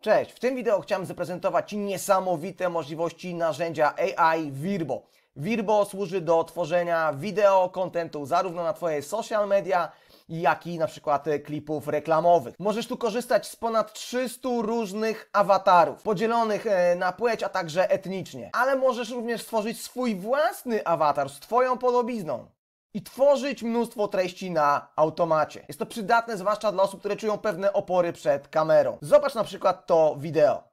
Cześć, w tym wideo chciałem zaprezentować niesamowite możliwości narzędzia AI Virbo. Virbo służy do tworzenia wideo, kontentu zarówno na Twoje social media, jak i na przykład klipów reklamowych. Możesz tu korzystać z ponad 300 różnych awatarów, podzielonych e, na płeć, a także etnicznie. Ale możesz również stworzyć swój własny awatar z Twoją podobizną i tworzyć mnóstwo treści na automacie. Jest to przydatne zwłaszcza dla osób, które czują pewne opory przed kamerą. Zobacz na przykład to wideo.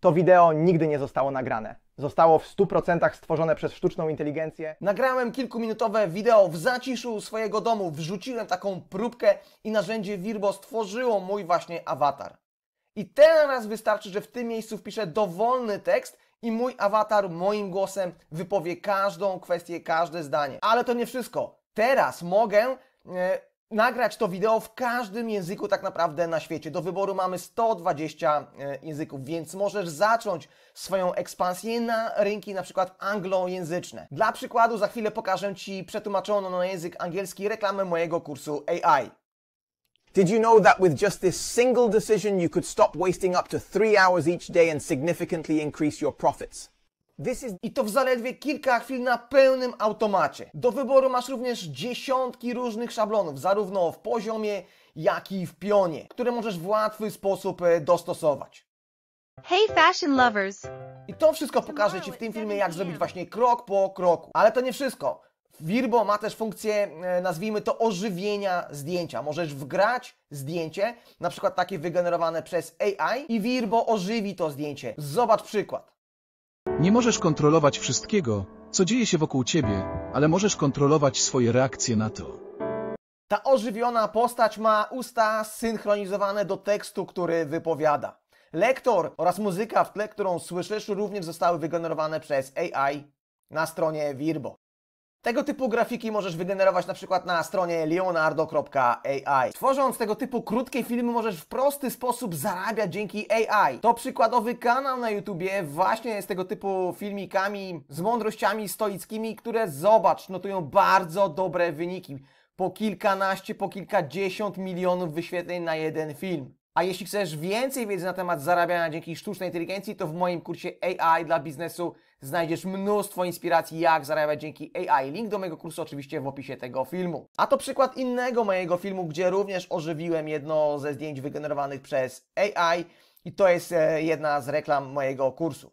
To wideo nigdy nie zostało nagrane. Zostało w 100% stworzone przez sztuczną inteligencję. Nagrałem kilkuminutowe wideo w zaciszu swojego domu, wrzuciłem taką próbkę i narzędzie Virbo stworzyło mój właśnie awatar. I teraz wystarczy, że w tym miejscu wpiszę dowolny tekst i mój awatar moim głosem wypowie każdą kwestię, każde zdanie. Ale to nie wszystko. Teraz mogę e, nagrać to wideo w każdym języku tak naprawdę na świecie. Do wyboru mamy 120 e, języków, więc możesz zacząć swoją ekspansję na rynki na przykład anglojęzyczne. Dla przykładu za chwilę pokażę Ci przetłumaczoną na język angielski reklamę mojego kursu AI. Did you know that with just this single decision, you could stop wasting up to three hours each day and significantly increase your profits? This Is... I to w zaledwie kilka chwil na pełnym automacie. Do wyboru masz również dziesiątki różnych szablonów, zarówno w poziomie, jak i w pionie, które możesz w łatwy sposób e, dostosować. Hey fashion lovers! I to wszystko pokażę Ci w tym filmie, jak zrobić właśnie krok po kroku. Ale to nie wszystko. Virbo ma też funkcję, e, nazwijmy to, ożywienia zdjęcia. Możesz wgrać zdjęcie, na przykład takie wygenerowane przez AI i Virbo ożywi to zdjęcie. Zobacz przykład. Nie możesz kontrolować wszystkiego, co dzieje się wokół ciebie, ale możesz kontrolować swoje reakcje na to. Ta ożywiona postać ma usta synchronizowane do tekstu, który wypowiada. Lektor oraz muzyka w tle, którą słyszysz, również zostały wygenerowane przez AI na stronie Virbo. Tego typu grafiki możesz wygenerować na przykład na stronie leonardo.ai. Tworząc tego typu krótkie filmy możesz w prosty sposób zarabiać dzięki AI. To przykładowy kanał na YouTubie właśnie z tego typu filmikami z mądrościami stoickimi, które zobacz, notują bardzo dobre wyniki. Po kilkanaście, po kilkadziesiąt milionów wyświetleń na jeden film. A jeśli chcesz więcej wiedzy na temat zarabiania dzięki sztucznej inteligencji, to w moim kursie AI dla biznesu znajdziesz mnóstwo inspiracji, jak zarabiać dzięki AI. Link do mojego kursu oczywiście w opisie tego filmu. A to przykład innego mojego filmu, gdzie również ożywiłem jedno ze zdjęć wygenerowanych przez AI i to jest e, jedna z reklam mojego kursu.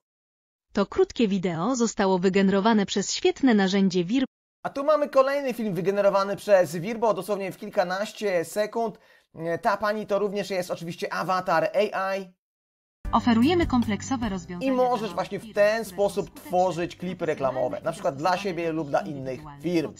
To krótkie wideo zostało wygenerowane przez świetne narzędzie Virbo. A tu mamy kolejny film wygenerowany przez Virbo, dosłownie w kilkanaście sekund. E, ta pani to również jest oczywiście awatar AI. Oferujemy kompleksowe rozwiązania. I możesz właśnie w ten sposób tworzyć klipy reklamowe, na przykład dla siebie lub dla innych firm.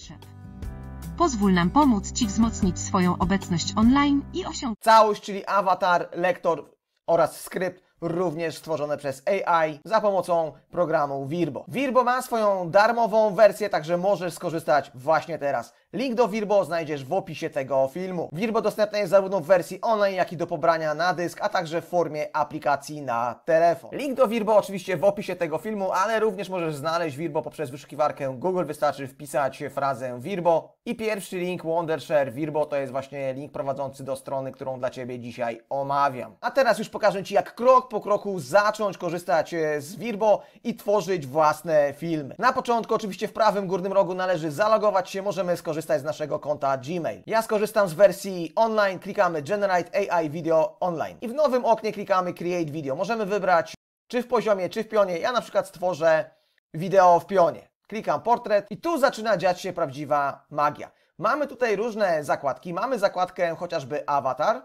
Pozwól nam pomóc Ci wzmocnić swoją obecność online i osiągnąć. Całość, czyli awatar, lektor oraz skrypt również stworzone przez AI za pomocą programu Virbo. Virbo ma swoją darmową wersję, także możesz skorzystać właśnie teraz. Link do Virbo znajdziesz w opisie tego filmu. Virbo dostępne jest zarówno w wersji online, jak i do pobrania na dysk, a także w formie aplikacji na telefon. Link do Virbo oczywiście w opisie tego filmu, ale również możesz znaleźć Virbo poprzez wyszukiwarkę Google. Wystarczy wpisać frazę Virbo i pierwszy link Wondershare Virbo to jest właśnie link prowadzący do strony, którą dla Ciebie dzisiaj omawiam. A teraz już pokażę Ci, jak krok po kroku zacząć korzystać e, z Virbo i tworzyć własne filmy. Na początku oczywiście w prawym górnym rogu należy zalogować się, możemy skorzystać skorzystać z naszego konta Gmail. Ja skorzystam z wersji online, klikamy Generate AI Video Online i w nowym oknie klikamy Create Video. Możemy wybrać czy w poziomie, czy w pionie. Ja na przykład stworzę wideo w pionie. Klikam portret i tu zaczyna dziać się prawdziwa magia. Mamy tutaj różne zakładki. Mamy zakładkę chociażby awatar,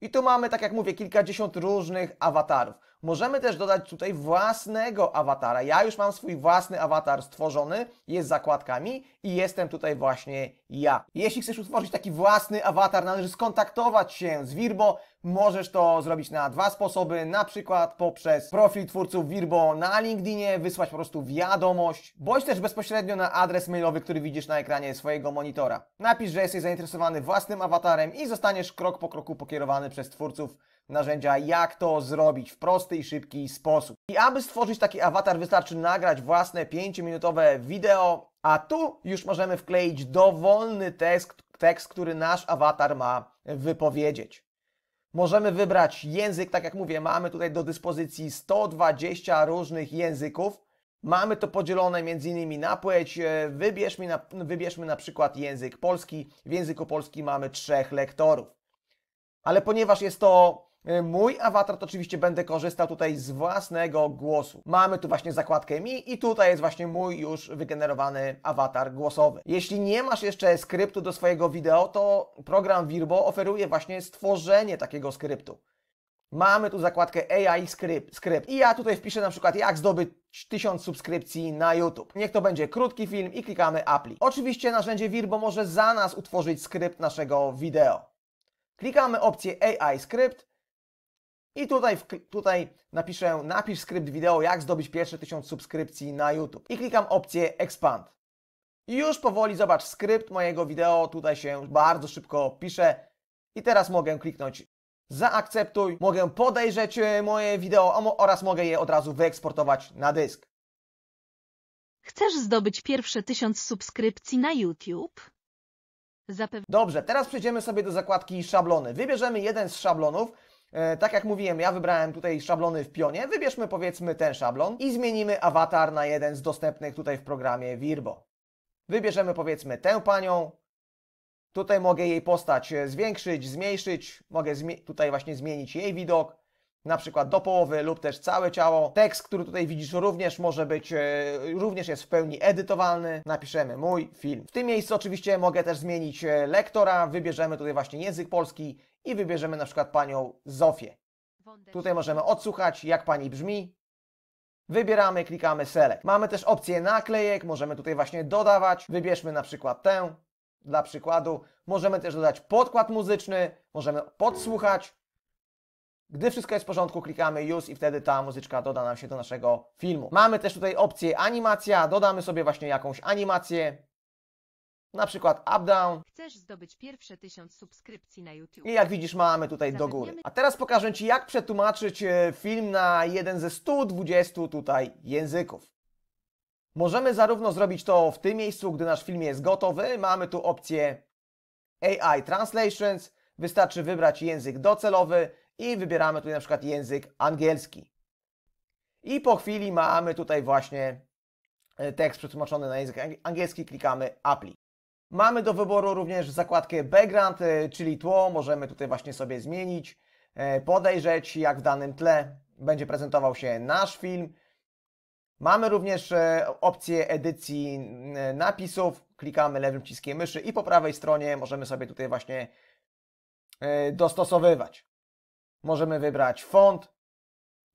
i tu mamy, tak jak mówię, kilkadziesiąt różnych awatarów. Możemy też dodać tutaj własnego awatara. Ja już mam swój własny awatar stworzony, jest zakładkami i jestem tutaj właśnie ja. Jeśli chcesz utworzyć taki własny awatar, należy skontaktować się z Virbo, Możesz to zrobić na dwa sposoby, na przykład poprzez profil twórców Virbo na LinkedInie, wysłać po prostu wiadomość, bądź też bezpośrednio na adres mailowy, który widzisz na ekranie swojego monitora. Napisz, że jesteś zainteresowany własnym awatarem i zostaniesz krok po kroku pokierowany przez twórców narzędzia, jak to zrobić w prosty i szybki sposób. I aby stworzyć taki awatar, wystarczy nagrać własne 5-minutowe wideo, a tu już możemy wkleić dowolny tekst, tekst, który nasz awatar ma wypowiedzieć. Możemy wybrać język, tak jak mówię, mamy tutaj do dyspozycji 120 różnych języków. Mamy to podzielone między innymi na płeć. E, na, wybierzmy na przykład język polski. W języku polskim mamy trzech lektorów. Ale ponieważ jest to E, mój awatar to oczywiście będę korzystał tutaj z własnego głosu. Mamy tu właśnie zakładkę Mi i tutaj jest właśnie mój już wygenerowany awatar głosowy. Jeśli nie masz jeszcze skryptu do swojego wideo, to program Virbo oferuje właśnie stworzenie takiego skryptu. Mamy tu zakładkę AI Script, Script. I ja tutaj wpiszę na przykład jak zdobyć 1000 subskrypcji na YouTube. Niech to będzie krótki film i klikamy Apply. Oczywiście narzędzie Virbo może za nas utworzyć skrypt naszego wideo. Klikamy opcję AI Script i tutaj, w, tutaj napiszę, napisz skrypt wideo, jak zdobyć pierwsze 1000 subskrypcji na YouTube. I klikam opcję Expand. I już powoli zobacz, skrypt mojego wideo tutaj się bardzo szybko pisze. I teraz mogę kliknąć zaakceptuj, mogę podejrzeć e, moje wideo oraz mogę je od razu wyeksportować na dysk. Chcesz zdobyć pierwsze 1000 subskrypcji na YouTube? Zapew Dobrze, teraz przejdziemy sobie do zakładki szablony. Wybierzemy jeden z szablonów, E, tak jak mówiłem, ja wybrałem tutaj szablony w pionie. Wybierzmy powiedzmy ten szablon i zmienimy awatar na jeden z dostępnych tutaj w programie Virbo. Wybierzemy powiedzmy tę panią. Tutaj mogę jej postać e, zwiększyć, zmniejszyć. Mogę tutaj właśnie zmienić jej widok na przykład do połowy lub też całe ciało. Tekst, który tutaj widzisz również może być, e, również jest w pełni edytowalny. Napiszemy mój film. W tym miejscu oczywiście mogę też zmienić e, lektora, wybierzemy tutaj właśnie język polski i wybierzemy na przykład panią Zofię. Tutaj możemy odsłuchać jak pani brzmi, Wybieramy, klikamy Select. Mamy też opcję naklejek, możemy tutaj właśnie dodawać. Wybierzmy na przykład tę, dla przykładu. Możemy też dodać podkład muzyczny, możemy podsłuchać, gdy wszystko jest w porządku, klikamy Use i wtedy ta muzyczka doda nam się do naszego filmu. Mamy też tutaj opcję animacja, dodamy sobie właśnie jakąś animację, na przykład up-down. Chcesz zdobyć pierwsze 1000 subskrypcji na YouTube. I jak widzisz mamy tutaj do góry. A teraz pokażę Ci jak przetłumaczyć e, film na jeden ze 120 tutaj języków. Możemy zarówno zrobić to w tym miejscu, gdy nasz film jest gotowy. Mamy tu opcję AI Translations. Wystarczy wybrać język docelowy i wybieramy tutaj na przykład język angielski. I po chwili mamy tutaj właśnie e, tekst przetłumaczony na język angielski, klikamy Apply. Mamy do wyboru również zakładkę Background, e, czyli tło, możemy tutaj właśnie sobie zmienić, e, podejrzeć jak w danym tle będzie prezentował się nasz film. Mamy również opcję edycji napisów, klikamy lewym przyciskiem myszy i po prawej stronie możemy sobie tutaj właśnie dostosowywać. Możemy wybrać font.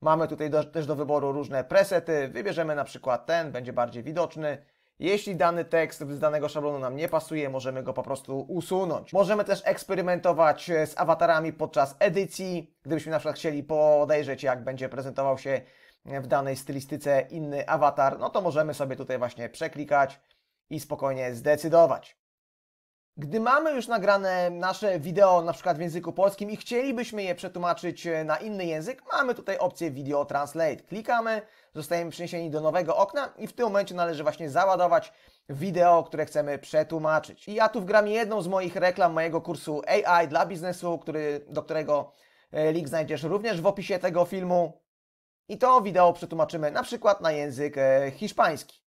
Mamy tutaj do, też do wyboru różne presety. Wybierzemy na przykład ten, będzie bardziej widoczny. Jeśli dany tekst z danego szablonu nam nie pasuje, możemy go po prostu usunąć. Możemy też eksperymentować e, z awatarami podczas edycji, gdybyśmy na przykład chcieli podejrzeć, jak będzie prezentował się e, w danej stylistyce inny awatar, no to możemy sobie tutaj właśnie przeklikać i spokojnie zdecydować. Gdy mamy już nagrane nasze wideo na przykład w języku polskim i chcielibyśmy je przetłumaczyć e, na inny język, mamy tutaj opcję Video Translate. Klikamy, zostajemy przeniesieni do nowego okna i w tym momencie należy właśnie załadować wideo, które chcemy przetłumaczyć. I ja tu wgram jedną z moich reklam mojego kursu AI dla biznesu, który, do którego e, link znajdziesz również w opisie tego filmu. I to wideo przetłumaczymy na przykład na język e, hiszpański.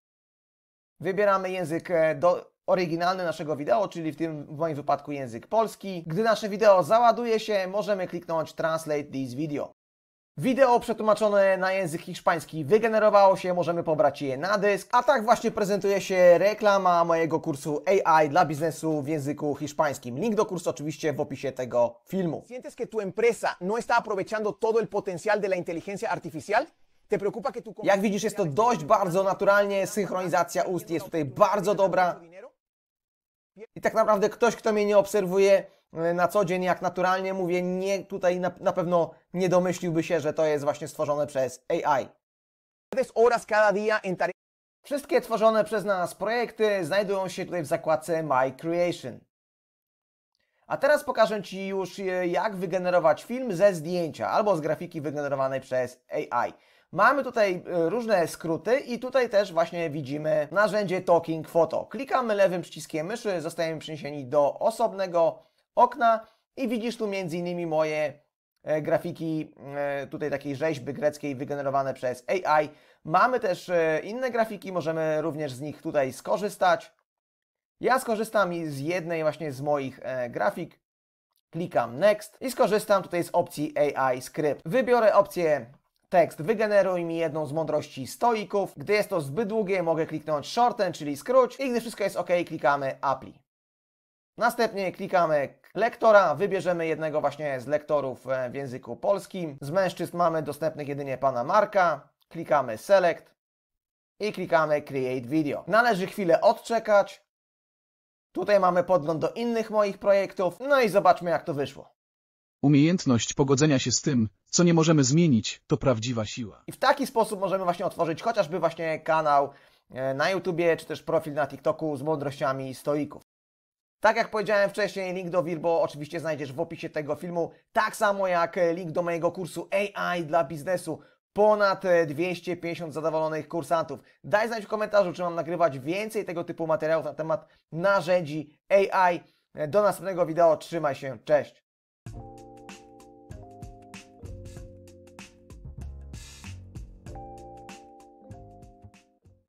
Wybieramy język do oryginalny naszego wideo, czyli w tym w moim wypadku język polski. Gdy nasze wideo załaduje się, możemy kliknąć Translate this video. Wideo przetłumaczone na język hiszpański wygenerowało się, możemy pobrać je na dysk. A tak właśnie prezentuje się reklama mojego kursu AI dla biznesu w języku hiszpańskim. Link do kursu oczywiście w opisie tego filmu. Sientes que tu empresa no está aprovechando todo el potencial de la inteligencia artificial? Jak widzisz, jest to dość bardzo naturalnie, synchronizacja ust jest tutaj bardzo dobra. I tak naprawdę ktoś, kto mnie nie obserwuje e, na co dzień, jak naturalnie mówię, nie, tutaj na, na pewno nie domyśliłby się, że to jest właśnie stworzone przez AI. Wszystkie tworzone przez nas projekty znajdują się tutaj w zakładce My Creation. A teraz pokażę Ci już, e, jak wygenerować film ze zdjęcia albo z grafiki wygenerowanej przez AI. Mamy tutaj e, różne skróty i tutaj też właśnie widzimy narzędzie Talking Photo. Klikamy lewym przyciskiem myszy, zostajemy przeniesieni do osobnego okna i widzisz tu między innymi moje e, grafiki e, tutaj takiej rzeźby greckiej wygenerowane przez AI. Mamy też inne grafiki, możemy również z nich tutaj skorzystać. Ja skorzystam z jednej właśnie z moich grafik. Klikam Next i skorzystam tutaj z opcji AI Script. Wybiorę opcję tekst wygeneruj mi jedną z mądrości stoików. Gdy jest to zbyt długie, mogę kliknąć shorten, czyli skróć i gdy wszystko jest ok, klikamy apply. Następnie klikamy lektora, wybierzemy jednego właśnie z lektorów e, w języku polskim. Z mężczyzn mamy dostępnych jedynie pana Marka. Klikamy select i klikamy create video. Należy chwilę odczekać. Tutaj mamy podgląd do innych moich projektów. No i zobaczmy jak to wyszło. Umiejętność pogodzenia się z tym, co nie możemy zmienić, to prawdziwa siła. I w taki sposób możemy właśnie otworzyć chociażby właśnie kanał e, na YouTubie, czy też profil na TikToku z mądrościami stoików. Tak jak powiedziałem wcześniej, link do Wirbo oczywiście znajdziesz w opisie tego filmu, tak samo jak e, link do mojego kursu AI dla biznesu. Ponad 250 e, zadowolonych kursantów. Daj znać w komentarzu, czy mam nagrywać więcej tego typu materiałów na temat narzędzi AI. Do następnego wideo, trzymaj się, cześć!